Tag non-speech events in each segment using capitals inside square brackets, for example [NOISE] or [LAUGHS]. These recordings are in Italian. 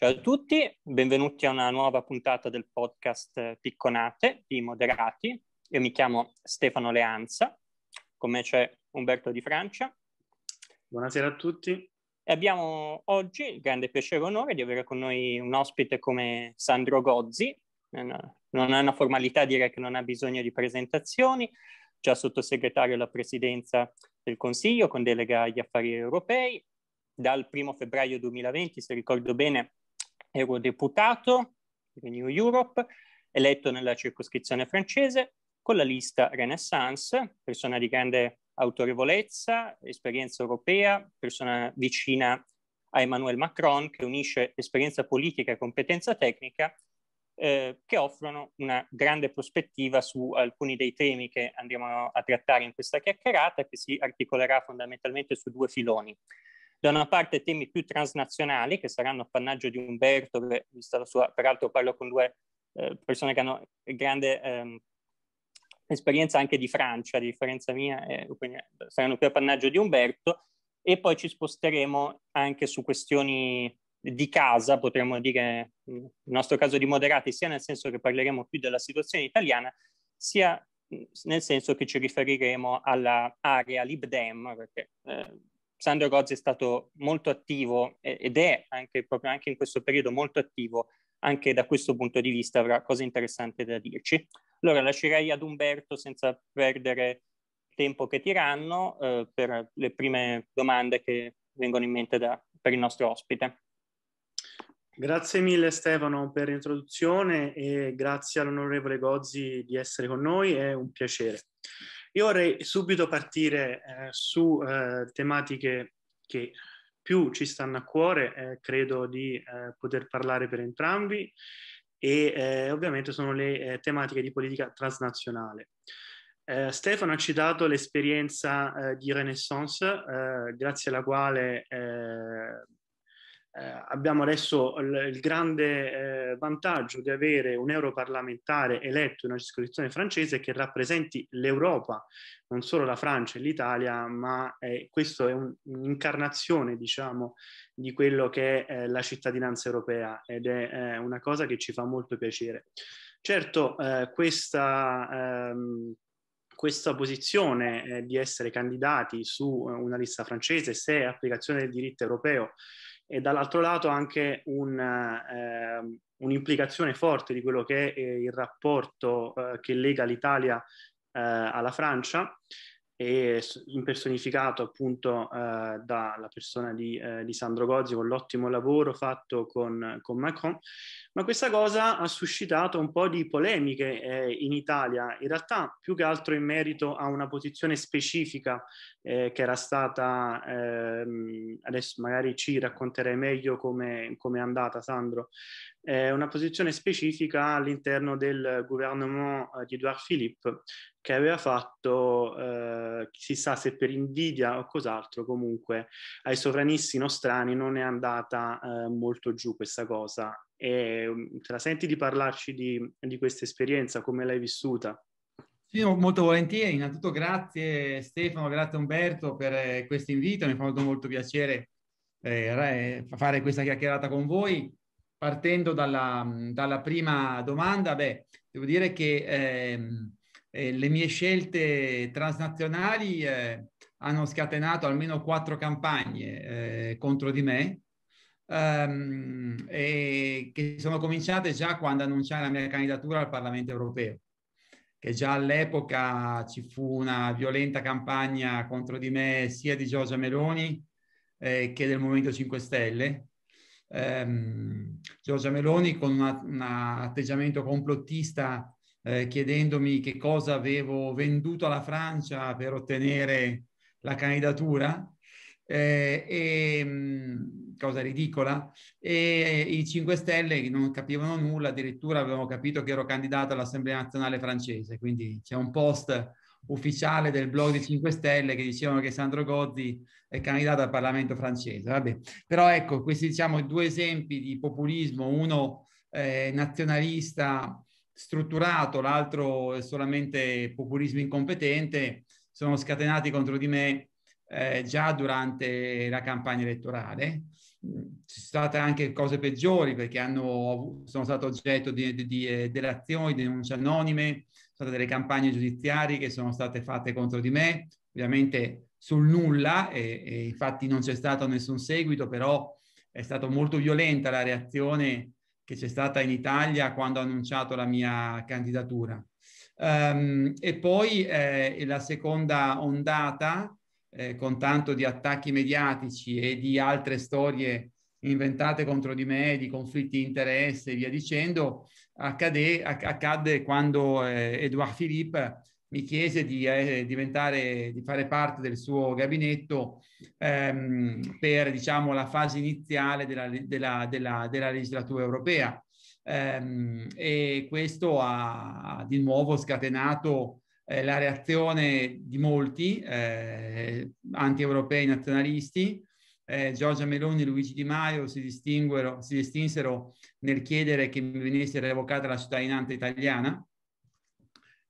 Ciao a tutti, benvenuti a una nuova puntata del podcast Picconate di Moderati. Io mi chiamo Stefano Leanza, con me c'è Umberto Di Francia. Buonasera a tutti. E abbiamo oggi il grande piacere e onore di avere con noi un ospite come Sandro Gozzi. Eh, non è una formalità dire che non ha bisogno di presentazioni, già sottosegretario alla presidenza del Consiglio con delega agli affari europei. Dal primo febbraio 2020, se ricordo bene, eurodeputato di Renew Europe, eletto nella circoscrizione francese con la lista Renaissance, persona di grande autorevolezza, esperienza europea, persona vicina a Emmanuel Macron che unisce esperienza politica e competenza tecnica eh, che offrono una grande prospettiva su alcuni dei temi che andremo a trattare in questa chiacchierata che si articolerà fondamentalmente su due filoni da una parte temi più transnazionali che saranno appannaggio di Umberto, vista la sua, peraltro parlo con due eh, persone che hanno grande ehm, esperienza anche di Francia, a differenza mia, eh, quindi saranno più appannaggio di Umberto, e poi ci sposteremo anche su questioni di casa, potremmo dire, nel nostro caso di moderati, sia nel senso che parleremo più della situazione italiana, sia nel senso che ci riferiremo all'area Libdem, perché eh, Sandro Gozzi è stato molto attivo ed è anche, proprio anche in questo periodo molto attivo anche da questo punto di vista avrà cose interessanti da dirci. Allora lascerei ad Umberto senza perdere tempo che tiranno eh, per le prime domande che vengono in mente da, per il nostro ospite. Grazie mille Stefano per l'introduzione e grazie all'onorevole Gozzi di essere con noi, è un piacere. Io vorrei subito partire eh, su eh, tematiche che più ci stanno a cuore, eh, credo di eh, poter parlare per entrambi, e eh, ovviamente sono le eh, tematiche di politica transnazionale. Stefano ha citato l'esperienza di Renaissance, grazie alla quale eh, abbiamo adesso il, il grande eh, vantaggio di avere un europarlamentare eletto in una circoscrizione francese che rappresenti l'Europa, non solo la Francia e l'Italia, ma eh, questo è un, un'incarnazione, diciamo, di quello che è eh, la cittadinanza europea ed è eh, una cosa che ci fa molto piacere. Certo, eh, questa... Ehm, questa posizione eh, di essere candidati su una lista francese, se è applicazione del diritto europeo e dall'altro lato anche un, eh, un'implicazione forte di quello che è eh, il rapporto eh, che lega l'Italia eh, alla Francia e impersonificato appunto eh, dalla persona di, eh, di, Sandro Gozzi con l'ottimo lavoro fatto con, con Macron, ma questa cosa ha suscitato un po' di polemiche eh, in Italia, in realtà più che altro in merito a una posizione specifica eh, che era stata, ehm, adesso magari ci racconterei meglio come, come è andata Sandro, eh, una posizione specifica all'interno del gouvernement eh, di Edouard Philippe che aveva fatto, eh, chissà se per invidia o cos'altro, comunque ai sovranisti nostrani non è andata eh, molto giù questa cosa e mm, te la senti di parlarci di, di questa esperienza, come l'hai vissuta? Sì, molto volentieri. Innanzitutto grazie Stefano, grazie Umberto per eh, questo invito, mi fa molto, molto piacere eh, fare questa chiacchierata con voi. Partendo dalla, mm, dalla prima domanda, beh, devo dire che ehm, eh, le mie scelte transnazionali eh, hanno scatenato almeno quattro campagne eh, contro di me, Ehm, e che sono cominciate già quando annunciai la mia candidatura al Parlamento europeo, che già all'epoca ci fu una violenta campagna contro di me sia di Giorgia Meloni eh, che del Movimento 5 Stelle. Ehm, Giorgia Meloni con un atteggiamento complottista eh, chiedendomi che cosa avevo venduto alla Francia per ottenere la candidatura eh, e, mm, cosa ridicola, e eh, i 5 Stelle non capivano nulla, addirittura avevano capito che ero candidato all'Assemblea Nazionale francese, quindi c'è un post ufficiale del blog di 5 Stelle che dicevano che Sandro Gozzi è candidato al Parlamento francese. Vabbè. Però ecco, questi diciamo due esempi di populismo, uno eh, nazionalista strutturato, l'altro è solamente populismo incompetente, sono scatenati contro di me eh, già durante la campagna elettorale. Mm, ci sono state anche cose peggiori perché hanno, sono stato oggetto di, di, di eh, delazioni, denunce anonime, sono state delle campagne giudiziarie che sono state fatte contro di me, ovviamente sul nulla e, e infatti non c'è stato nessun seguito, però è stata molto violenta la reazione che c'è stata in Italia quando ho annunciato la mia candidatura. Um, e poi eh, la seconda ondata eh, con tanto di attacchi mediatici e di altre storie inventate contro di me, di conflitti di interesse e via dicendo, accade, accadde quando eh, Edouard Philippe mi chiese di eh, diventare, di fare parte del suo gabinetto ehm, per diciamo, la fase iniziale della, della, della, della legislatura europea. Ehm, e questo ha di nuovo scatenato eh, la reazione di molti eh, anti-europei nazionalisti. Eh, Giorgia Meloni e Luigi Di Maio si, si distinsero nel chiedere che mi venisse revocata la cittadinanza italiana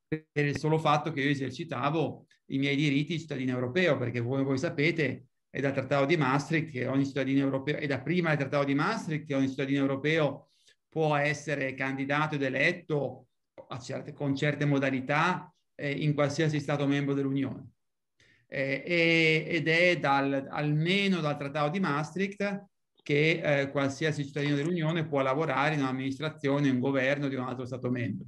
per il solo fatto che io esercitavo i miei diritti di cittadino europeo, perché come voi sapete è dal Trattato di Maastricht che ogni cittadino europeo, è da prima del Trattato di Maastricht che ogni cittadino europeo può essere candidato ed eletto certe, con certe modalità eh, in qualsiasi Stato membro dell'Unione. Eh, ed è dal, almeno dal Trattato di Maastricht che eh, qualsiasi cittadino dell'Unione può lavorare in un'amministrazione, in un governo di un altro Stato membro.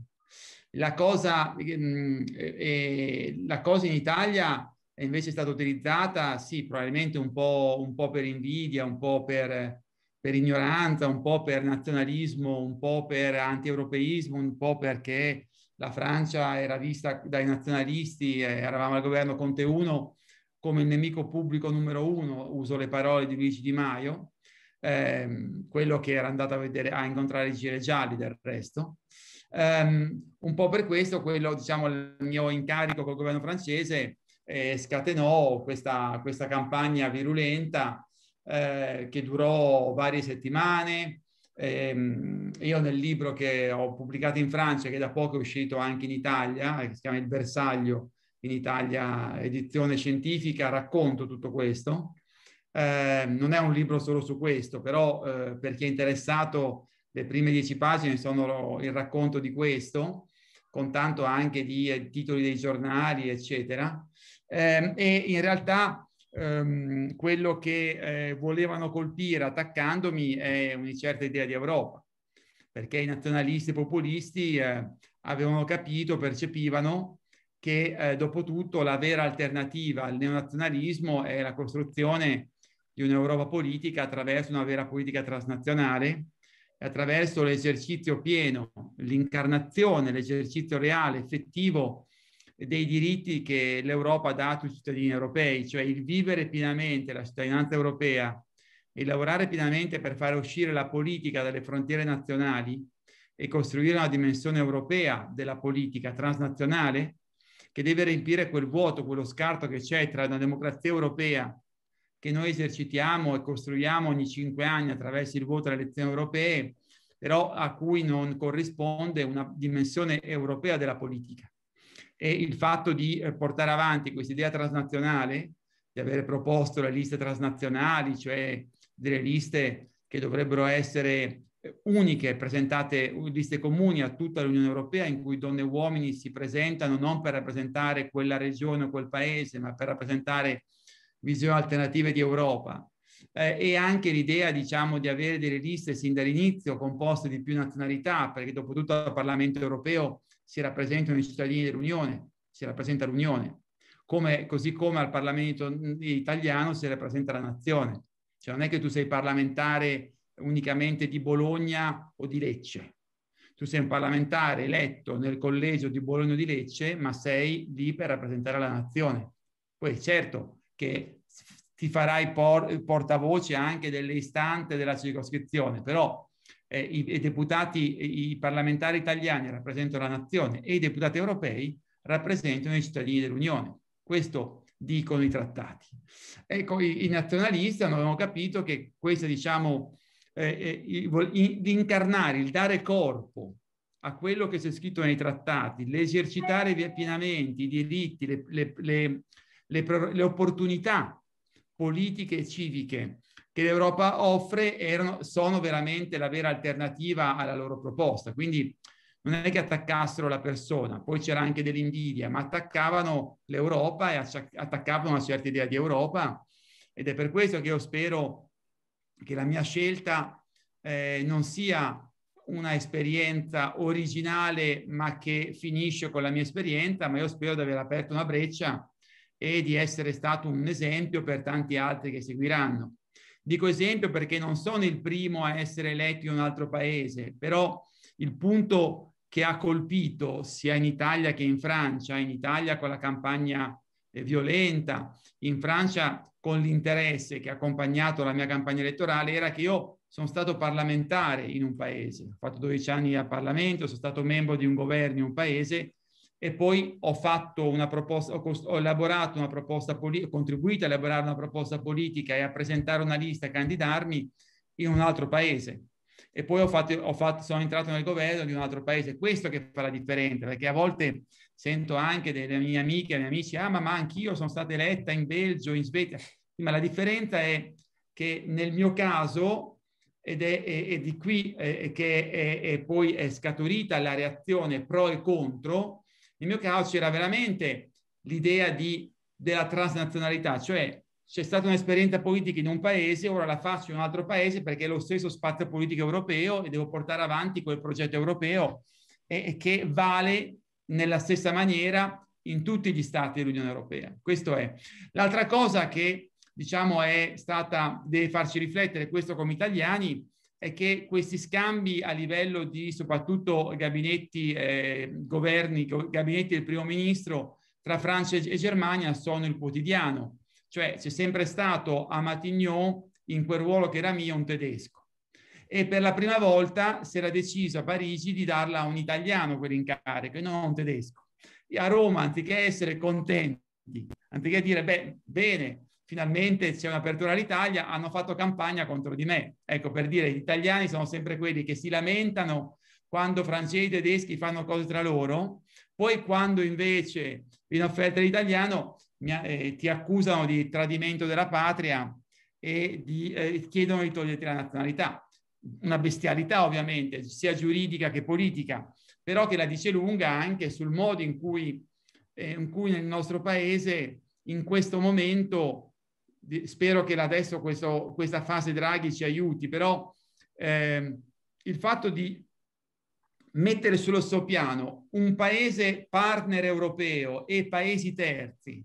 La cosa, mh, ehm, la cosa in Italia è invece stata utilizzata, sì, probabilmente un po', un po per invidia, un po' per, per ignoranza, un po' per nazionalismo, un po' per antieuropeismo, un po' perché la Francia era vista dai nazionalisti, eh, eravamo al governo Conte 1 come il nemico pubblico numero uno, uso le parole di Luigi Di Maio, ehm, quello che era andato a, vedere, a incontrare i gire gialli del resto. Ehm, un po' per questo, quello, diciamo, il mio incarico col governo francese eh, scatenò questa, questa, campagna virulenta eh, che durò varie settimane, Ehm, io nel libro che ho pubblicato in Francia, che da poco è uscito anche in Italia, eh, che si chiama Il bersaglio in Italia, edizione scientifica, racconto tutto questo. Eh, non è un libro solo su questo, però eh, per chi è interessato le prime dieci pagine sono il racconto di questo, con tanto anche di eh, titoli dei giornali, eccetera. Ehm, e in realtà ehm, quello che eh, volevano colpire attaccandomi è una certa idea di Europa, perché i nazionalisti e i populisti eh, avevano capito, percepivano che eh, dopo tutto la vera alternativa al neonazionalismo è la costruzione di un'Europa politica attraverso una vera politica transnazionale, e attraverso l'esercizio pieno, l'incarnazione, l'esercizio reale, effettivo dei diritti che l'Europa ha dato ai cittadini europei, cioè il vivere pienamente la cittadinanza europea e lavorare pienamente per fare uscire la politica dalle frontiere nazionali e costruire una dimensione europea della politica transnazionale che deve riempire quel vuoto, quello scarto che c'è tra una democrazia europea che noi esercitiamo e costruiamo ogni cinque anni attraverso il voto alle elezioni europee, però a cui non corrisponde una dimensione europea della politica e il fatto di eh, portare avanti questa idea transnazionale, di avere proposto le liste transnazionali, cioè delle liste che dovrebbero essere eh, uniche, presentate liste comuni a tutta l'Unione Europea in cui donne e uomini si presentano non per rappresentare quella regione o quel paese, ma per rappresentare visioni alternative di Europa. Eh, e anche l'idea, diciamo, di avere delle liste sin dall'inizio composte di più nazionalità, perché dopo tutto il Parlamento europeo si rappresentano i cittadini dell'Unione, si rappresenta l'Unione, come, così come al Parlamento italiano si rappresenta la nazione. Cioè non è che tu sei parlamentare unicamente di Bologna o di Lecce. Tu sei un parlamentare eletto nel collegio di Bologna o di Lecce, ma sei lì per rappresentare la nazione. Poi certo che ti farai por- portavoce anche delle istanze della circoscrizione, però eh, i, i, deputati, i parlamentari italiani rappresentano la nazione e i deputati europei rappresentano i cittadini dell'Unione. Questo dicono i trattati. Ecco, i, i nazionalisti hanno capito che questo, diciamo, eh, eh il, incarnare, il dare corpo a quello che c'è scritto nei trattati, l'esercitare pienamente i diritti, le, le, le, le opportunità politiche e civiche che l'Europa offre erano, sono veramente la vera alternativa alla loro proposta. Quindi non è che attaccassero la persona, poi c'era anche dell'invidia, ma attaccavano l'Europa e attaccavano una certa idea di Europa ed è per questo che io spero che la mia scelta eh, non sia una esperienza originale ma che finisce con la mia esperienza, ma io spero di aver aperto una breccia e di essere stato un esempio per tanti altri che seguiranno. Dico esempio perché non sono il primo a essere eletto in un altro paese, però il punto che ha colpito sia in Italia che in Francia, in Italia con la campagna eh, violenta, in Francia con l'interesse che ha accompagnato la mia campagna elettorale, era che io sono stato parlamentare in un paese, ho fatto 12 anni al Parlamento, sono stato membro di un governo in un paese e poi ho fatto una proposta, ho, elaborato una proposta politica, ho contribuito a elaborare una proposta politica e a presentare una lista a candidarmi in un altro paese. E poi ho fatto, ho fatto, sono entrato nel governo di un altro paese. Questo che fa la differenza, perché a volte sento anche delle mie amiche e miei amici, ah ma, ma anch'io sono stata eletta in Belgio, in Svezia. Ma la differenza è che nel mio caso ed è, è, è, di qui eh, che è, è, poi è scaturita la reazione pro e contro, nel mio caso c'era veramente l'idea di, della transnazionalità, cioè c'è stata un'esperienza politica in un paese, ora la faccio in un altro paese perché è lo stesso spazio politico europeo e devo portare avanti quel progetto europeo e, e che vale nella stessa maniera in tutti gli stati dell'Unione Europea. Questo è. L'altra cosa che diciamo è stata, deve farci riflettere questo come italiani, è che questi scambi a livello di soprattutto gabinetti, eh, governi, gabinetti del primo ministro tra Francia e Germania sono il quotidiano. Cioè c'è sempre stato a Matignon, in quel ruolo che era mio, un tedesco. E per la prima volta si era deciso a Parigi di darla a un italiano quell'incarico e non a un tedesco. E a Roma, anziché essere contenti, anziché dire, beh, bene, finalmente c'è un'apertura all'Italia, hanno fatto campagna contro di me. Ecco, per dire, gli italiani sono sempre quelli che si lamentano quando francesi e tedeschi fanno cose tra loro, poi quando invece viene offerta l'italiano eh, ti accusano di tradimento della patria e di, eh, chiedono di toglierti la nazionalità. Una bestialità ovviamente, sia giuridica che politica, però che la dice lunga anche sul modo in cui, eh, in cui nel nostro paese in questo momento spero che adesso questo, questa fase Draghi ci aiuti, però eh, il fatto di mettere sullo stesso piano un paese partner europeo e paesi terzi,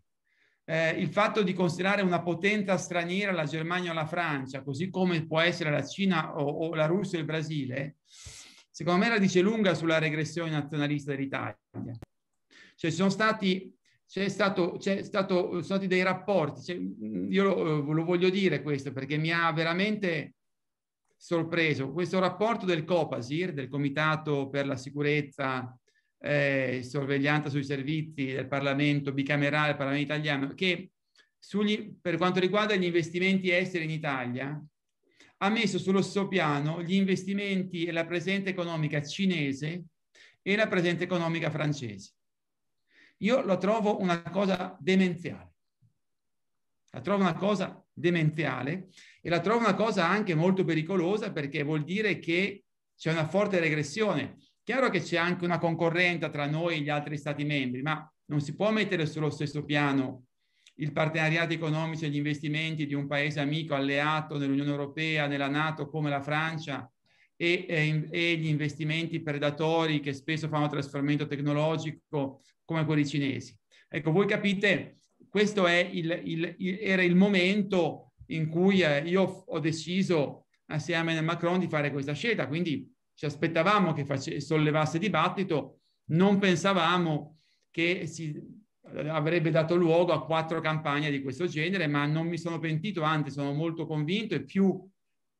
eh, il fatto di considerare una potenza straniera la Germania o la Francia, così come può essere la Cina o, o la Russia e il Brasile, secondo me la dice lunga sulla regressione nazionalista dell'Italia. Cioè ci sono stati c'è stato, c'è stato, sono stati dei rapporti, mm, io lo, eh, lo, voglio dire questo perché mi ha veramente sorpreso, questo rapporto del COPASIR, del Comitato per la Sicurezza e eh, Sorveglianza sui Servizi del Parlamento bicamerale, del Parlamento italiano, che sugli, per quanto riguarda gli investimenti esteri in Italia, ha messo sullo stesso piano gli investimenti e la presenza economica cinese e la presenza economica francese. Io la trovo una cosa demenziale. La trovo una cosa demenziale e la trovo una cosa anche molto pericolosa perché vuol dire che c'è una forte regressione. Chiaro che c'è anche una concorrenza tra noi e gli altri Stati membri, ma non si può mettere sullo stesso piano il partenariato economico e gli investimenti di un paese amico alleato nell'Unione Europea, nella Nato come la Francia e, e, eh, e, gli investimenti predatori che spesso fanno trasferimento tecnologico come quelli cinesi. Ecco, voi capite, questo il, il, il, era il momento in cui eh, io ho deciso assieme a Macron di fare questa scelta, quindi ci aspettavamo che face, sollevasse dibattito, non pensavamo che si eh, avrebbe dato luogo a quattro campagne di questo genere, ma non mi sono pentito, anzi sono molto convinto e più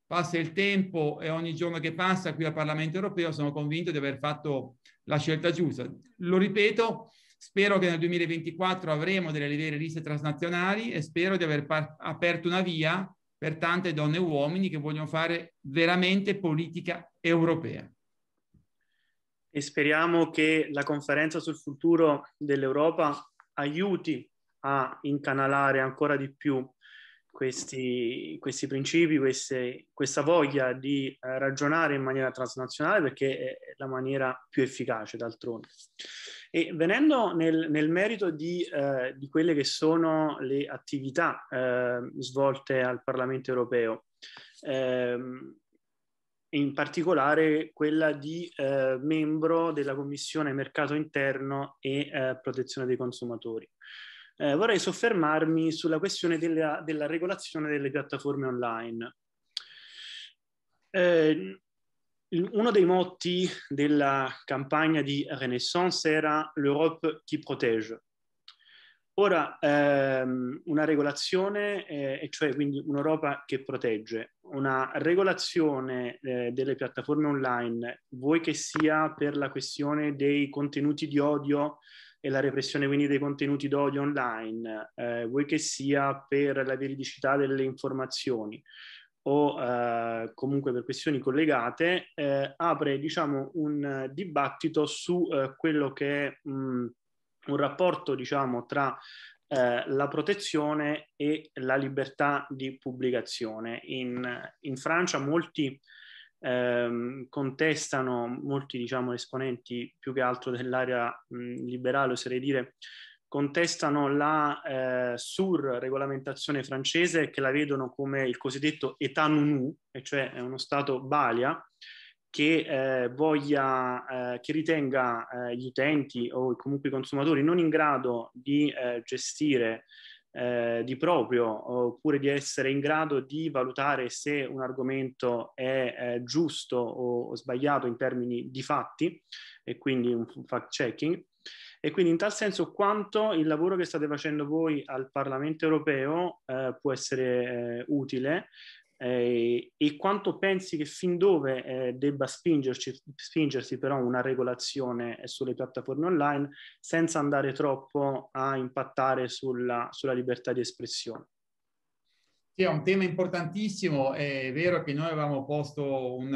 passa il tempo e ogni giorno che passa qui al Parlamento europeo sono convinto di aver fatto la scelta giusta. Lo ripeto, spero che nel 2024 avremo delle vere liste transnazionali e spero di aver aperto una via per tante donne e uomini che vogliono fare veramente politica europea. E speriamo che la conferenza sul futuro dell'Europa aiuti a incanalare ancora di più questi, questi principi, queste, questa voglia di eh, ragionare in maniera transnazionale perché è la maniera più efficace d'altronde. E venendo nel, nel merito di, eh, di, quelle che sono le attività eh, svolte al Parlamento europeo, ehm, in particolare quella di eh, membro della Commissione Mercato Interno e eh, Protezione dei Consumatori eh, vorrei soffermarmi sulla questione della, della regolazione delle piattaforme online. Eh, uno dei motti della campagna di Renaissance era l'Europe qui protège. Ora, ehm, una regolazione, eh, cioè quindi un'Europa che protegge, una regolazione eh, delle piattaforme online, vuoi che sia per la questione dei contenuti di odio e la repressione quindi dei contenuti d'odio online, eh, vuoi che sia per la veridicità delle informazioni o eh, comunque per questioni collegate, eh, apre diciamo un dibattito su eh, quello che è mh, mm, un rapporto diciamo tra eh, la protezione e la libertà di pubblicazione. In, in Francia molti ehm, contestano molti diciamo, esponenti più che altro dell'area mh, liberale, oserei dire, contestano la eh, surregolamentazione francese che la vedono come il cosiddetto état nounou, e cioè uno stato balia, che, eh, voglia, eh, che ritenga eh, gli utenti o comunque i consumatori non in grado di eh, gestire eh, di proprio oppure di essere in grado di valutare se un argomento è eh, giusto o, o, sbagliato in termini di fatti e quindi un fact checking. E quindi in tal senso quanto il lavoro che state facendo voi al Parlamento europeo eh, può essere eh, utile eh, e quanto pensi che fin dove eh, debba spingerci, spingersi però una regolazione eh, sulle piattaforme online senza andare troppo a impattare sulla, sulla libertà di espressione? Sì, è un tema importantissimo. È vero che noi avevamo posto un,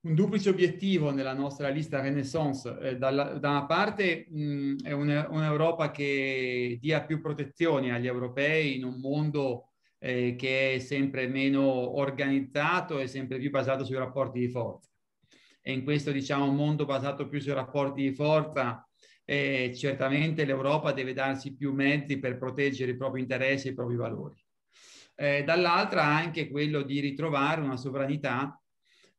un duplice obiettivo nella nostra lista Renaissance. Eh, dalla, da una parte mh, è un, un'Europa che dia più protezioni agli europei in un mondo eh, che è sempre meno organizzato e sempre più basato sui rapporti di forza. E in questo diciamo, mondo basato più sui rapporti di forza, eh, certamente l'Europa deve darsi più mezzi per proteggere i propri interessi e i propri valori. Eh, dall'altra anche quello di ritrovare una sovranità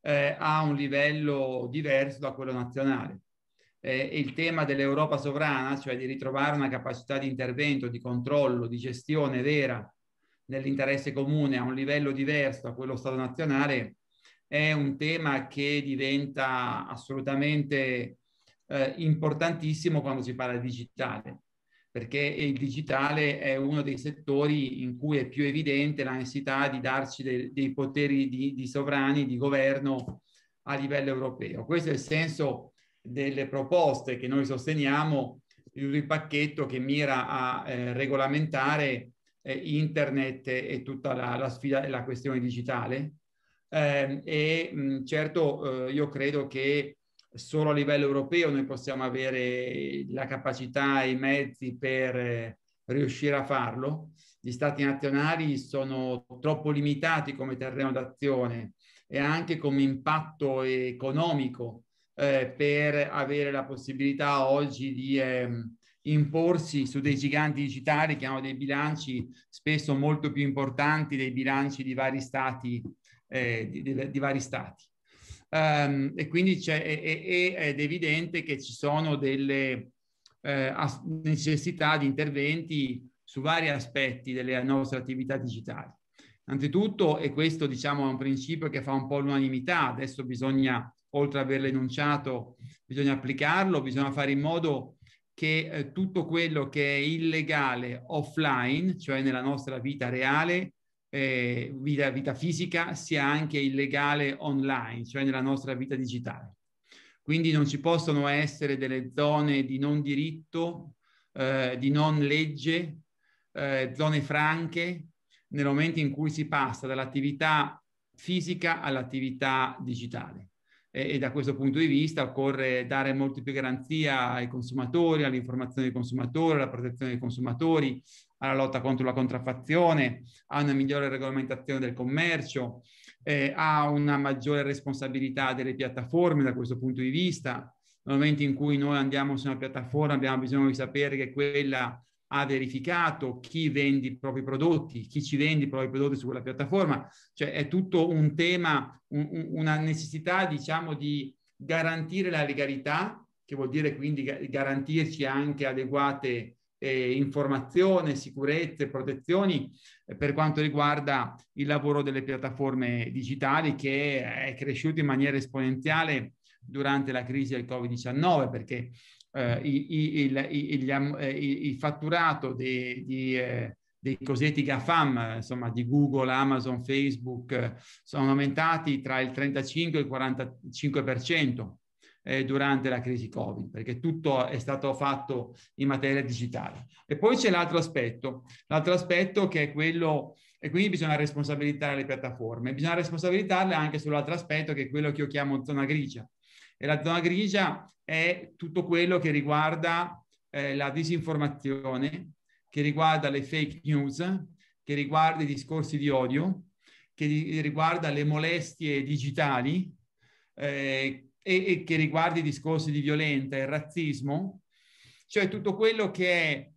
eh, a un livello diverso da quello nazionale. Eh, il tema dell'Europa sovrana, cioè di ritrovare una capacità di intervento, di controllo, di gestione vera nell'interesse comune a un livello diverso da quello Stato nazionale, è un tema che diventa assolutamente eh, importantissimo quando si parla di digitale, perché il digitale è uno dei settori in cui è più evidente la necessità di darci de- dei poteri di-, di sovrani, di governo a livello europeo. Questo è il senso delle proposte che noi sosteniamo di un ripacchetto che mira a eh, regolamentare eh, internet e tutta la, la sfida e la questione digitale. Eh, e mh, certo eh, io credo che solo a livello europeo noi possiamo avere la capacità e i mezzi per eh, riuscire a farlo. Gli stati nazionali sono troppo limitati come terreno d'azione e anche come impatto economico eh, per avere la possibilità oggi di ehm, imporsi su dei giganti digitali che hanno dei bilanci spesso molto più importanti dei bilanci di vari stati. Eh, di, di, di, vari stati. Um, e quindi è, è, ed è evidente che ci sono delle eh, necessità di interventi su vari aspetti delle nostre attività digitali. Innanzitutto, e questo diciamo è un principio che fa un po' l'unanimità, adesso bisogna, oltre ad averlo enunciato, bisogna applicarlo, bisogna fare in modo che eh, tutto quello che è illegale offline, cioè nella nostra vita reale, eh, vita, vita fisica, sia anche illegale online, cioè nella nostra vita digitale. Quindi non ci possono essere delle zone di non diritto, eh, di non legge, eh, zone franche, nel momento in cui si passa dall'attività fisica all'attività digitale e, e da questo punto di vista occorre dare molto più garanzia ai consumatori, all'informazione dei consumatori, alla protezione dei consumatori, alla lotta contro la contraffazione, a una migliore regolamentazione del commercio, eh, a una maggiore responsabilità delle piattaforme da questo punto di vista. Nel momento in cui noi andiamo su una piattaforma abbiamo bisogno di sapere che quella ha verificato chi vende i propri prodotti, chi ci vende i propri prodotti su quella piattaforma, cioè è tutto un tema, un, un, una necessità diciamo di garantire la legalità, che vuol dire quindi garantirci anche adeguate eh, informazioni, sicurezze, protezioni eh, per quanto riguarda il lavoro delle piattaforme digitali che è cresciuto in maniera esponenziale durante la crisi del Covid-19 perché eh, il, il, eh, il, il, fatturato di, di, eh, dei cosiddetti GAFAM, insomma di Google, Amazon, Facebook, eh, sono aumentati tra il 35 e il 45% eh, durante la crisi Covid, perché tutto è stato fatto in materia digitale. E poi c'è l'altro aspetto, l'altro aspetto che è quello, e quindi bisogna responsabilizzare le piattaforme, bisogna responsabilizzarle anche sull'altro aspetto che è quello che io chiamo zona grigia, e la zona grigia è tutto quello che riguarda eh, la disinformazione, che riguarda le fake news, che riguarda i discorsi di odio, che riguarda le molestie digitali eh, e, e, che riguarda i discorsi di violenza, il razzismo, cioè tutto quello che è,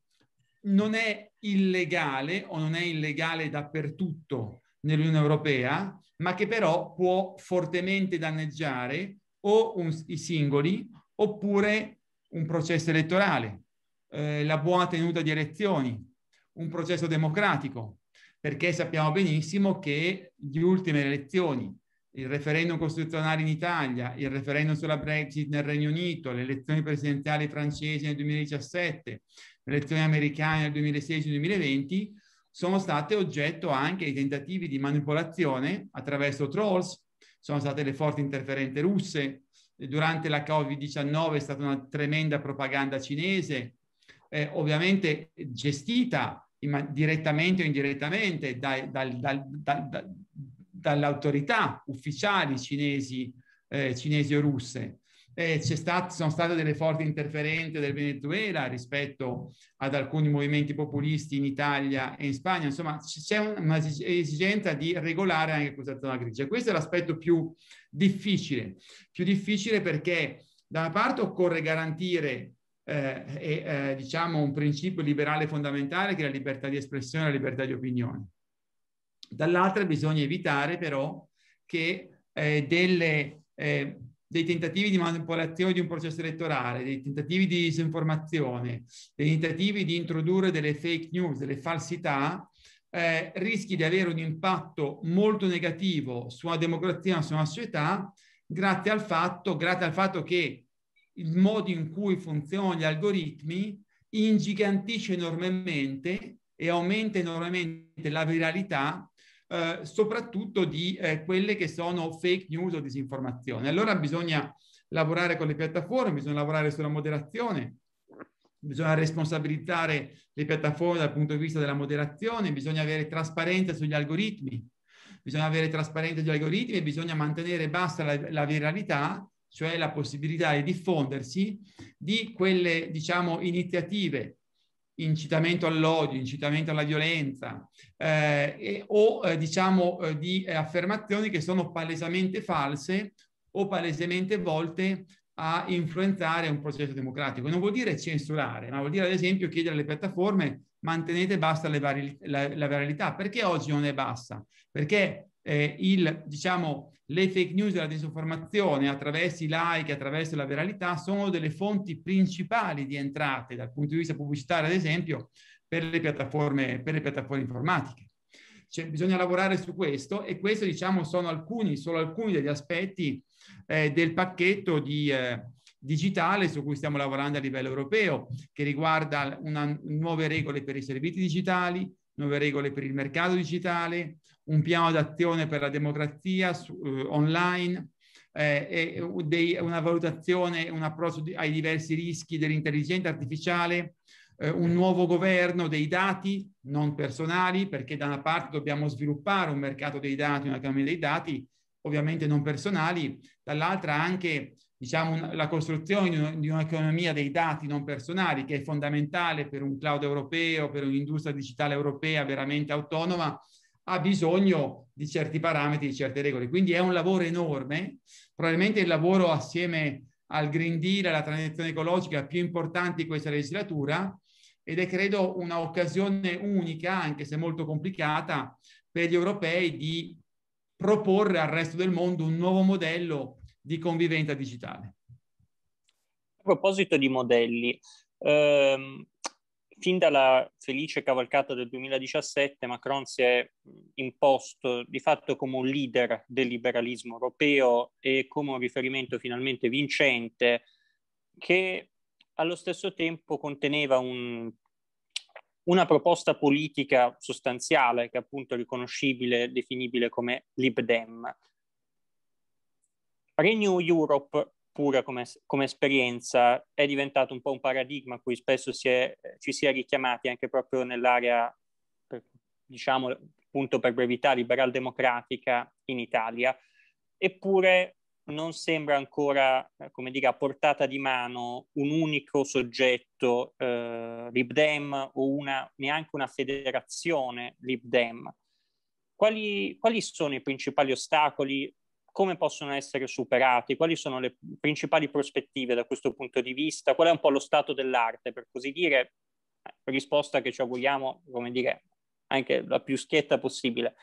non è illegale o non è illegale dappertutto nell'Unione Europea, ma che però può fortemente danneggiare o un, i singoli oppure un processo elettorale, eh, la buona tenuta di elezioni, un processo democratico, perché sappiamo benissimo che le ultime elezioni, il referendum costituzionale in Italia, il referendum sulla Brexit nel Regno Unito, le elezioni presidenziali francesi nel 2017, le elezioni americane nel 2016-2020, sono state oggetto anche di tentativi di manipolazione attraverso trolls, sono state le forti interferenze russe, durante la Covid-19 è stata una tremenda propaganda cinese, eh, ovviamente gestita direttamente o indirettamente da, da, da, dalle autorità ufficiali cinesi, eh, cinesi o russe eh, stat- sono state delle forti interferenze del Venezuela rispetto ad alcuni movimenti populisti in Italia e in Spagna, insomma c- c'è un'esigenza di regolare anche questa zona grigia. Questo è l'aspetto più difficile, più difficile perché da una parte occorre garantire eh, eh, diciamo un principio liberale fondamentale che è la libertà di espressione e la libertà di opinione. Dall'altra bisogna evitare però che eh, delle eh, dei tentativi di manipolazione di un processo elettorale, dei tentativi di disinformazione, dei tentativi di introdurre delle fake news, delle falsità, eh, rischi di avere un impatto molto negativo sulla democrazia, sulla società, grazie al fatto, grazie al fatto che il modo in cui funzionano gli algoritmi ingigantisce enormemente e aumenta enormemente la viralità eh, soprattutto di eh, quelle che sono fake news o disinformazione. Allora bisogna lavorare con le piattaforme, bisogna lavorare sulla moderazione, bisogna responsabilizzare le piattaforme dal punto di vista della moderazione, bisogna avere trasparenza sugli algoritmi, bisogna avere trasparenza sugli algoritmi e bisogna mantenere bassa la, la viralità, cioè la possibilità di diffondersi di quelle, diciamo, iniziative incitamento all'odio, incitamento alla violenza eh, e, o eh, diciamo eh, di eh, affermazioni che sono palesemente false o palesemente volte a influenzare un processo democratico. Non vuol dire censurare, ma vuol dire ad esempio chiedere alle piattaforme mantenete bassa le vari, la, la, varialità. Perché oggi non è bassa? Perché eh, il, diciamo, le fake news della disinformazione attraverso i like, attraverso la viralità, sono delle fonti principali di entrate dal punto di vista pubblicitario, ad esempio, per le piattaforme, per le piattaforme informatiche. Cioè, bisogna lavorare su questo e questi diciamo sono alcuni, solo alcuni degli aspetti eh, del pacchetto di, eh, digitale su cui stiamo lavorando a livello europeo, che riguarda una, nuove regole per i servizi digitali, nuove regole per il mercato digitale, un piano d'azione per la democrazia su, eh, online, eh, dei, una valutazione, un approccio di, ai diversi rischi dell'intelligenza artificiale, eh, un nuovo governo dei dati non personali, perché da una parte dobbiamo sviluppare un mercato dei dati, un'economia dei dati, ovviamente non personali, dall'altra anche diciamo, un, la costruzione di, un'economia dei dati non personali, che è fondamentale per un cloud europeo, per un'industria digitale europea veramente autonoma, ha bisogno di certi parametri, di certe regole. Quindi è un lavoro enorme, probabilmente il lavoro assieme al Green Deal, alla transizione ecologica più importante di questa legislatura ed è credo un'occasione unica, anche se molto complicata, per gli europei di proporre al resto del mondo un nuovo modello di convivenza digitale. A proposito di modelli, ehm, fin dalla felice cavalcata del 2017 Macron si è imposto di fatto come un leader del liberalismo europeo e come un riferimento finalmente vincente che allo stesso tempo conteneva un, una proposta politica sostanziale che appunto è riconoscibile, definibile come Lib Dem. Renew Europe pura come, come, esperienza è diventato un po' un paradigma a cui spesso si è, ci si è richiamati anche proprio nell'area, per, diciamo, appunto per brevità, liberal democratica in Italia. Eppure non sembra ancora, eh, come dire, a portata di mano un unico soggetto eh, LibDem o una, neanche una federazione LibDem. Quali, quali sono i principali ostacoli come possono essere superati, quali sono le principali prospettive da questo punto di vista, qual è un po' lo stato dell'arte, per così dire, eh, risposta che ci auguriamo, come dire, anche la più schietta possibile.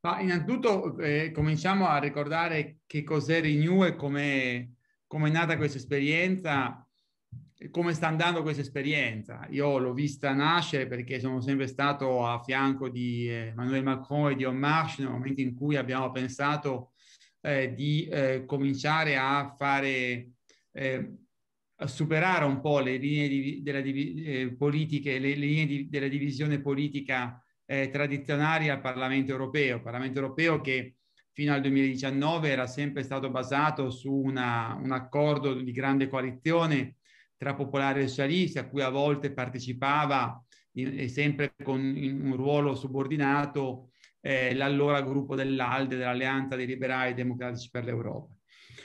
Ma innanzitutto eh, cominciamo a ricordare che cos'è Renew e come è nata questa esperienza come sta andando questa esperienza. Io l'ho vista nascere perché sono sempre stato a fianco di eh, Emmanuel Macron e di Omar nel momento in cui abbiamo pensato eh, di eh, cominciare a fare eh, a superare un po' le linee di, della div- eh, politiche, le linee di, della divisione politica eh, tradizionali al Parlamento europeo. Parlamento europeo che fino al 2019 era sempre stato basato su una, un accordo di grande coalizione tra Popolare e socialisti, a cui a volte partecipava in, sempre con un ruolo subordinato eh, l'allora gruppo dell'ALDE, dell'Alleanza dei Liberali e Democratici per l'Europa.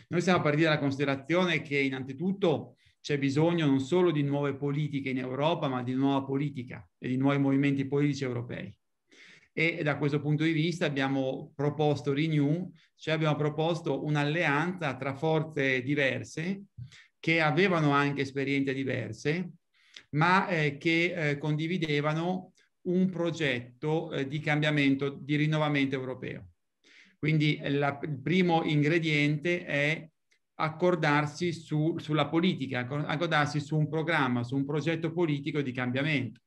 Noi siamo partiti dalla considerazione che innanzitutto c'è bisogno non solo di nuove politiche in Europa, ma di nuova politica e di nuovi movimenti politici europei. E da questo punto di vista abbiamo proposto Renew, cioè abbiamo proposto un'alleanza tra forze diverse che avevano anche esperienze diverse, ma eh, che eh, condividevano un progetto eh, di cambiamento, di rinnovamento europeo. Quindi eh, la, il primo ingrediente è accordarsi su, sulla politica, accordarsi su un programma, su un progetto politico di cambiamento.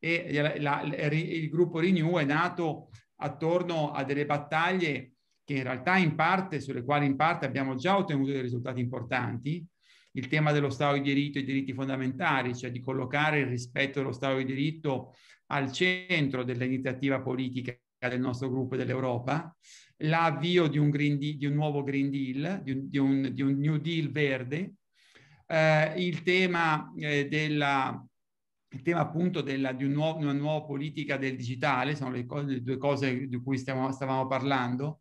E la, la, il gruppo Renew è nato attorno a delle battaglie che in realtà in parte, sulle quali in parte abbiamo già ottenuto dei risultati importanti, il tema dello Stato di diritto e i diritti fondamentali, cioè di collocare il rispetto dello Stato di diritto al centro dell'iniziativa politica del nostro gruppo e dell'Europa, l'avvio di un, green deal, di un nuovo Green Deal, di un, di un, di un New Deal verde, eh, il tema eh, della il tema appunto della, di un nuovo, una nuova politica del digitale, sono le, cose, le due cose di cui stiamo, stavamo parlando,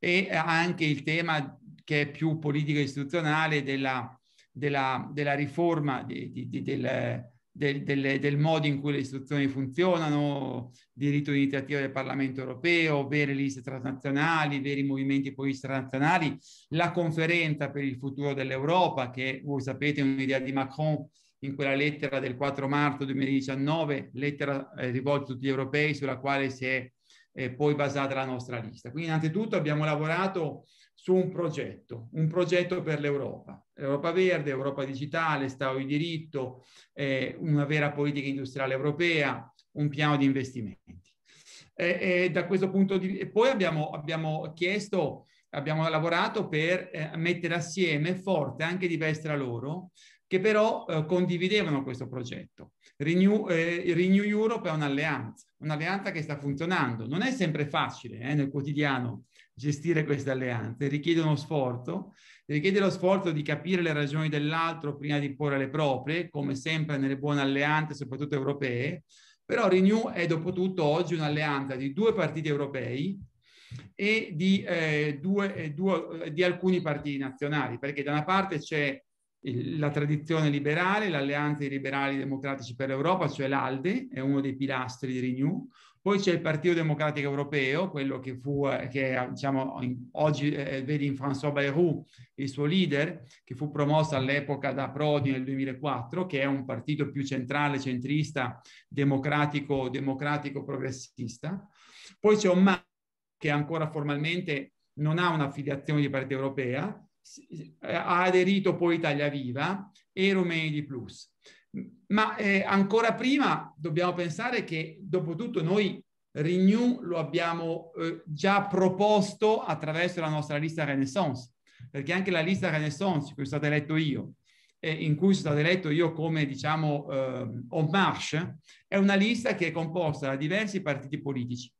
e anche il tema che è più politico istituzionale della della, della riforma di, di, di, del, del, del, del, modo in cui le istituzioni funzionano, diritto di iniziativa del Parlamento europeo, vere liste transnazionali, veri movimenti politici transnazionali, la conferenza per il futuro dell'Europa, che voi sapete è un'idea di Macron in quella lettera del 4 marzo 2019, lettera eh, rivolta a tutti gli europei sulla quale si è eh, poi basata la nostra lista. Quindi innanzitutto abbiamo lavorato su un progetto, un progetto per l'Europa, Europa verde, Europa digitale, Stato di diritto, eh, una vera politica industriale europea, un piano di investimenti. E, e, di, vista, poi abbiamo, abbiamo, chiesto, abbiamo lavorato per eh, mettere assieme forze anche diverse tra loro, che però eh, condividevano questo progetto. Renew, eh, Renew Europe è un'alleanza, un'alleanza che sta funzionando. Non è sempre facile eh, nel quotidiano gestire queste alleanze, richiede uno sforzo, richiede lo sforzo di capire le ragioni dell'altro prima di porre le proprie, come sempre nelle buone alleanze, soprattutto europee, però Renew è dopo tutto oggi un'alleanza di due partiti europei e di, eh, due, eh, due, eh, di alcuni partiti nazionali, perché da una parte c'è la tradizione liberale, l'alleanza dei liberali democratici per l'Europa, cioè l'ALDE, è uno dei pilastri di Renew, poi c'è il Partito Democratico Europeo, quello che fu, eh, che, diciamo, oggi eh, eh, vedi in François Bayrou, il suo leader, che fu promosso all'epoca da Prodi nel 2004, che è un partito più centrale, centrista, democratico, democratico progressista. Poi c'è Oman, che ancora formalmente non ha un'affiliazione di parte europea, eh, ha aderito poi Italia Viva e Romeni di Plus. Ma eh, ancora prima dobbiamo pensare che, dopo tutto, noi Renew lo abbiamo eh, già proposto attraverso la nostra lista Renaissance, perché anche la lista Renaissance, in cui sono stato eletto io, eh, in cui sono stato eletto io come, diciamo, eh, en marche, è una lista che è composta da diversi partiti politici,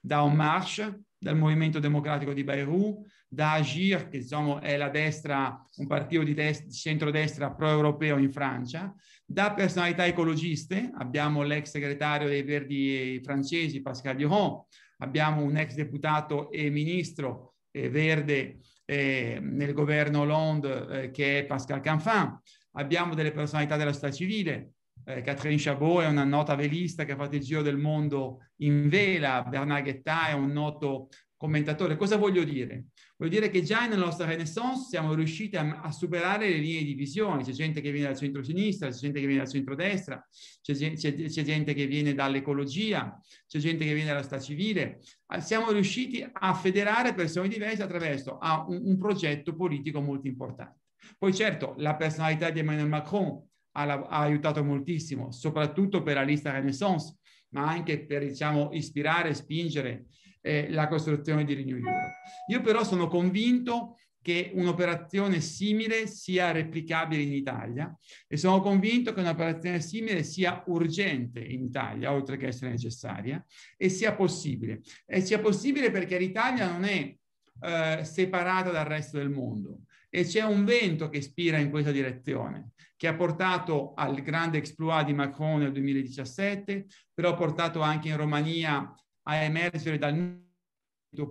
da En Marche, dal Movimento Democratico di Beirut, da Agir, che diciamo, è la destra, un partito di, di centrodestra pro-europeo in Francia, da personalità ecologiste, abbiamo l'ex segretario dei Verdi francesi Pascal Durand, abbiamo un ex deputato e ministro eh, verde eh, nel governo Hollande eh, che è Pascal Canfin, abbiamo delle personalità della società civile, eh, Catherine Chabot è una nota velista che ha fatto il giro del mondo in vela, Bernard Guetta è un noto commentatore. Cosa voglio dire? Vuol dire che già nella nostra Renaissance siamo riusciti a, a superare le linee di visione. C'è gente che viene dal centro-sinistra, c'è gente che viene dal centro-destra, c'è, c'è, c'è gente che viene dall'ecologia, c'è gente che viene dalla sta civile. Ah, siamo riusciti a federare persone diverse attraverso un, un progetto politico molto importante. Poi certo, la personalità di Emmanuel Macron ha, aiutato moltissimo, soprattutto per la lista Renaissance, ma anche per diciamo, ispirare, spingere eh, la costruzione di Renew Europe. Io però sono convinto che un'operazione simile sia replicabile in Italia e sono convinto che un'operazione simile sia urgente in Italia, oltre che essere necessaria, e sia possibile. E sia possibile perché l'Italia non è eh, separata dal resto del mondo e c'è un vento che spira in questa direzione, che ha portato al grande exploit di Macron nel 2017, però ha portato anche in Romania a emergere dal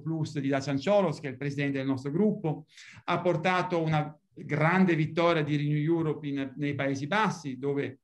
plus di Dacian Cholos, che è il presidente del nostro gruppo, ha portato una grande vittoria di Renew Europe in, nei Paesi Bassi, dove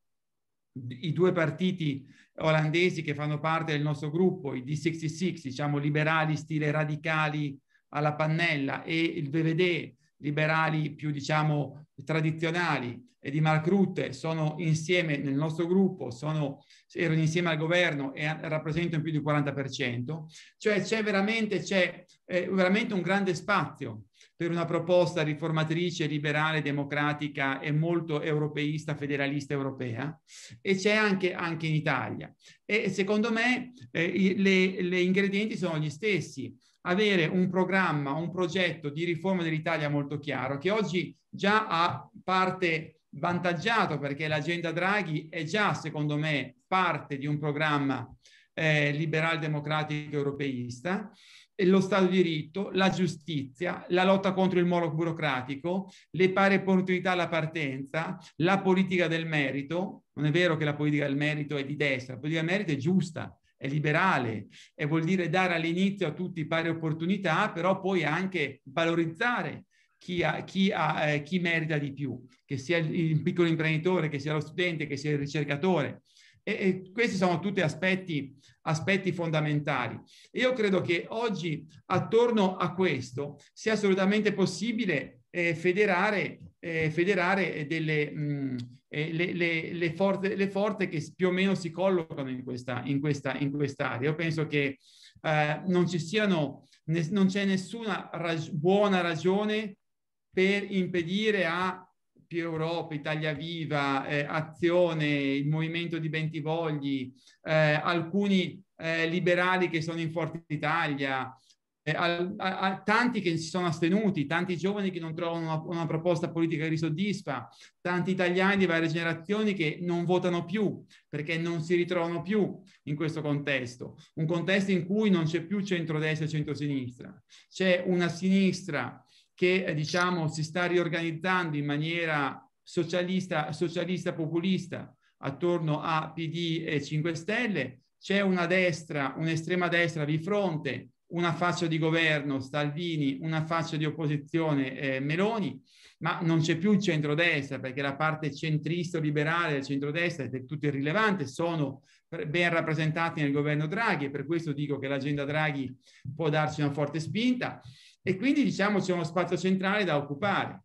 i due partiti olandesi che fanno parte del nostro gruppo, i D66, diciamo liberali stile radicali alla pannella e il VVD, liberali più diciamo tradizionali, e di Mark Rutte sono insieme nel nostro gruppo, sono, erano insieme al governo e rappresentano più del 40%, cioè c'è veramente, c'è, eh, veramente un grande spazio per una proposta riformatrice, liberale, democratica e molto europeista, federalista europea, e c'è anche, anche in Italia. E secondo me eh, le, le ingredienti sono gli stessi avere un programma, un progetto di riforma dell'Italia molto chiaro, che oggi già ha parte vantaggiato perché l'agenda Draghi è già, secondo me, parte di un programma eh, liberal democratico europeista lo Stato di diritto, la giustizia, la lotta contro il moro burocratico, le pari opportunità alla partenza, la politica del merito. Non è vero che la politica del merito è di destra, la politica del merito è giusta, è liberale e vuol dire dare all'inizio a tutti pari opportunità, però poi anche valorizzare chi, ha, chi, ha, eh, chi merita di più, che sia il, piccolo imprenditore, che sia lo studente, che sia il ricercatore. E, e questi sono tutti aspetti, aspetti fondamentali. Io credo che oggi attorno a questo sia assolutamente possibile eh, federare, eh, federare delle, mh, mm, eh, le, le, le, forze, le, forze, che più o meno si collocano in questa, in questa, in quest'area. Io penso che eh, non ci siano, ne, non c'è nessuna rag- buona ragione per impedire a Più Europa, Italia Viva, eh, Azione, il movimento di Bentivogli, eh, alcuni eh, liberali che sono in Forza Italia, eh, a, a, a, tanti che si sono astenuti, tanti giovani che non trovano una, una, proposta politica che li soddisfa, tanti italiani di varie generazioni che non votano più perché non si ritrovano più in questo contesto, un contesto in cui non c'è più centrodestra e centrosinistra, c'è una sinistra che eh, diciamo, si sta riorganizzando in maniera socialista, socialista populista attorno a PD e 5 Stelle, c'è una destra, un'estrema destra di fronte, una faccia di governo Salvini, una faccia di opposizione eh, Meloni, ma non c'è più il centrodestra perché la parte centrista liberale del centrodestra è del tutto irrilevante, sono ben rappresentati nel governo Draghi e per questo dico che l'agenda Draghi può darci una forte spinta e quindi diciamo c'è uno spazio centrale da occupare.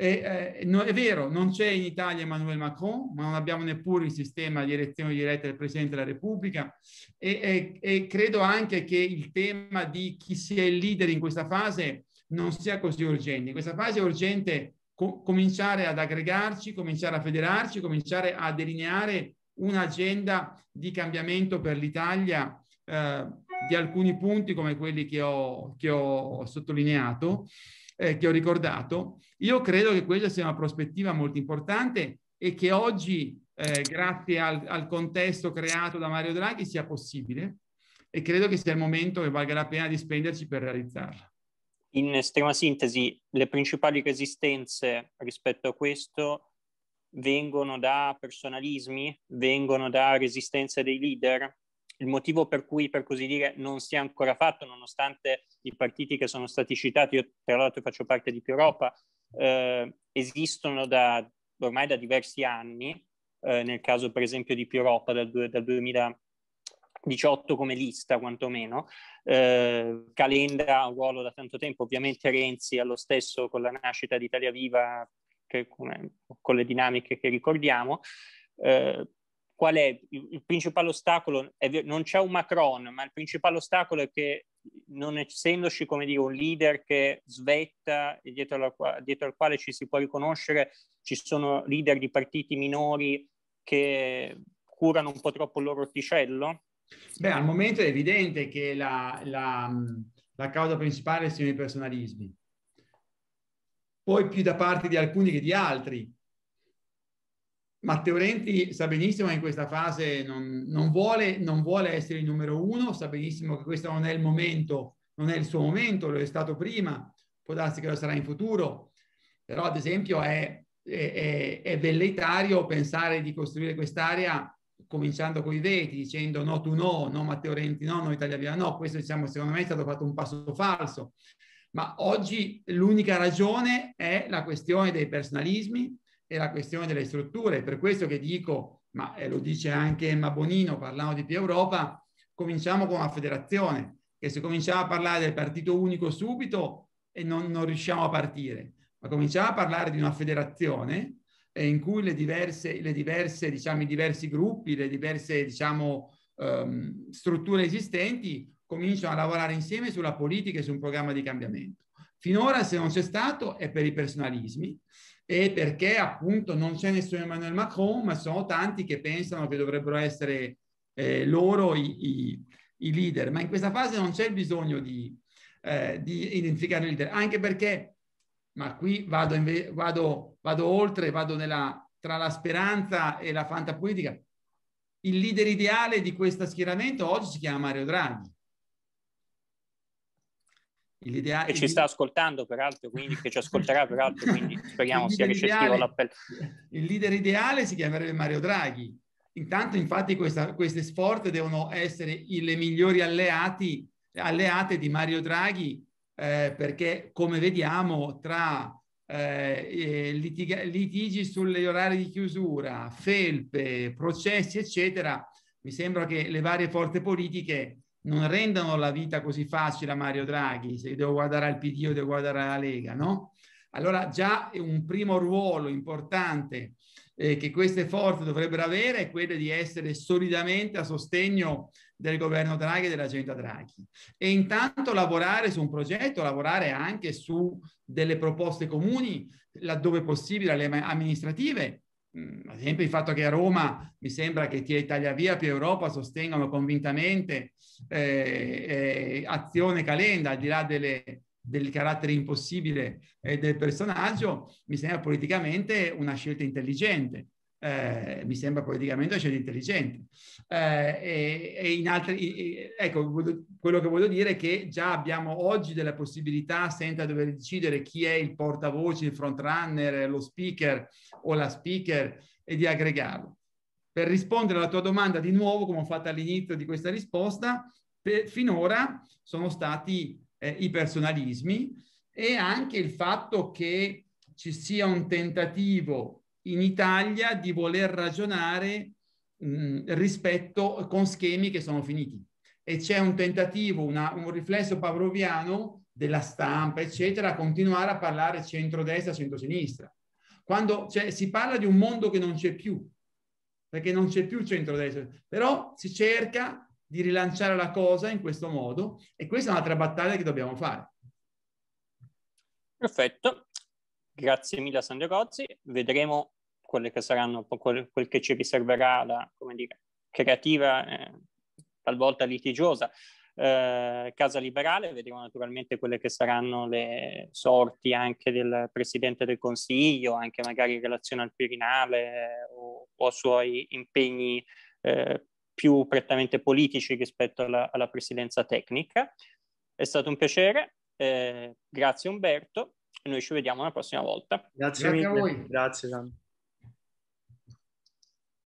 E, eh, no, è vero, non c'è in Italia Emmanuel Macron, ma non abbiamo neppure il sistema di elezione diretta del Presidente della Repubblica e, e, e, credo anche che il tema di chi sia il leader in questa fase non sia così urgente. In questa fase è urgente co- cominciare ad aggregarci, cominciare a federarci, cominciare a delineare un'agenda di cambiamento per l'Italia eh, di alcuni punti come quelli che ho, che ho sottolineato, eh, che ho ricordato, io credo che questa sia una prospettiva molto importante e che oggi, eh, grazie al, al, contesto creato da Mario Draghi, sia possibile e credo che sia il momento che valga la pena di spenderci per realizzarla. In estrema sintesi, le principali resistenze rispetto a questo vengono da personalismi, vengono da resistenze dei leader, il motivo per cui, per così dire, non si è ancora fatto, nonostante i partiti che sono stati citati, io tra l'altro faccio parte di Più Europa, eh, esistono da, ormai da diversi anni, eh, nel caso per esempio di Più Europa dal, dal 2018 come lista quantomeno, eh, Calenda ha un ruolo da tanto tempo, ovviamente Renzi ha lo stesso con la nascita di Italia Viva, che, con, con le dinamiche che ricordiamo, eh, qual è il principale ostacolo? non c'è un Macron, ma il principale ostacolo è che non essendoci come dire, un leader che svetta e dietro, la, dietro al quale ci si può riconoscere, ci sono leader di partiti minori che curano un po' troppo il loro orticello? Beh, al momento è evidente che la, la, la causa principale siano i personalismi, poi più da parte di alcuni che di altri Matteo Renzi sa benissimo che in questa fase non, non, vuole, non vuole essere il numero uno, sa benissimo che questo non è il momento, non è il suo momento, lo è stato prima, può darsi che lo sarà in futuro, però ad esempio è, è, è velleitario pensare di costruire quest'area cominciando con i veti, dicendo no tu no, no Matteo Renzi no, no Italia Via no, questo diciamo secondo me è stato fatto un passo falso, ma oggi l'unica ragione è la questione dei personalismi, è la questione delle strutture. Per questo che dico, ma lo dice anche Emma Bonino parlando di più Europa, cominciamo con la federazione, che se cominciamo a parlare del partito unico subito e non, non riusciamo a partire, ma cominciamo a parlare di una federazione eh, in cui le diverse, le diverse, diciamo, i diversi gruppi, le diverse diciamo, ehm, strutture esistenti cominciano a lavorare insieme sulla politica e su un programma di cambiamento. Finora se non c'è stato è per i personalismi, e perché appunto non c'è nessuno Emmanuel Macron, ma sono tanti che pensano che dovrebbero essere eh, loro i, i, i, leader. Ma in questa fase non c'è bisogno di, eh, di identificare il leader, anche perché, ma qui vado, inve- vado, vado oltre, vado nella, tra la speranza e la politica, il leader ideale di questo schieramento oggi si chiama Mario Draghi. L'idea... E ci sta ascoltando peraltro, quindi che ci ascolterà peraltro, quindi [LAUGHS] speriamo sia ricettivo all'appello. Il leader ideale si chiamerebbe Mario Draghi. Intanto infatti questa, queste sport devono essere le migliori alleati, alleate di Mario Draghi eh, perché come vediamo tra eh, litiga- litigi sugli orari di chiusura, felpe, processi eccetera, mi sembra che le varie forze politiche non rendono la vita così facile a Mario Draghi, se devo guardare al PD o devo guardare alla Lega, no? Allora già un primo ruolo importante eh, che queste forze dovrebbero avere è quello di essere solidamente a sostegno del governo Draghi e dell'agenda Draghi. E intanto lavorare su un progetto, lavorare anche su delle proposte comuni, laddove possibile, alle amministrative, ad esempio il fatto che a Roma mi sembra che Tia Italia Via più Europa sostengano convintamente eh, eh, azione Calenda, al di là delle, del carattere impossibile eh, del personaggio, mi sembra politicamente una scelta intelligente eh, mi sembra politicamente scelta intelligente. Eh, e, e, in altri, e, ecco, quello che voglio dire è che già abbiamo oggi della possibilità, senza dover decidere chi è il portavoce, il frontrunner, lo speaker o la speaker, e di aggregarlo. Per rispondere alla tua domanda di nuovo, come ho fatto all'inizio di questa risposta, per, finora sono stati eh, i personalismi e anche il fatto che ci sia un tentativo in Italia di voler ragionare mh, rispetto con schemi che sono finiti. E c'è un tentativo, una, un riflesso pavloviano della stampa, eccetera, a continuare a parlare centrodestra, centrosinistra. Quando cioè, si parla di un mondo che non c'è più, perché non c'è più centrodestra, però si cerca di rilanciare la cosa in questo modo e questa è un'altra battaglia che dobbiamo fare. Perfetto, grazie mille a Sandro Cozzi, vedremo quelle che saranno quel, quel che ci riserverà la dire, creativa, eh, talvolta litigiosa eh, Casa Liberale, vedremo naturalmente quelle che saranno le sorti anche del Presidente del Consiglio, anche magari in relazione al Quirinale eh, o, o a suoi impegni eh, più prettamente politici rispetto alla, alla, presidenza tecnica. È stato un piacere, eh, grazie Umberto, e noi ci vediamo la prossima volta. Grazie, grazie a voi. Grazie Gian.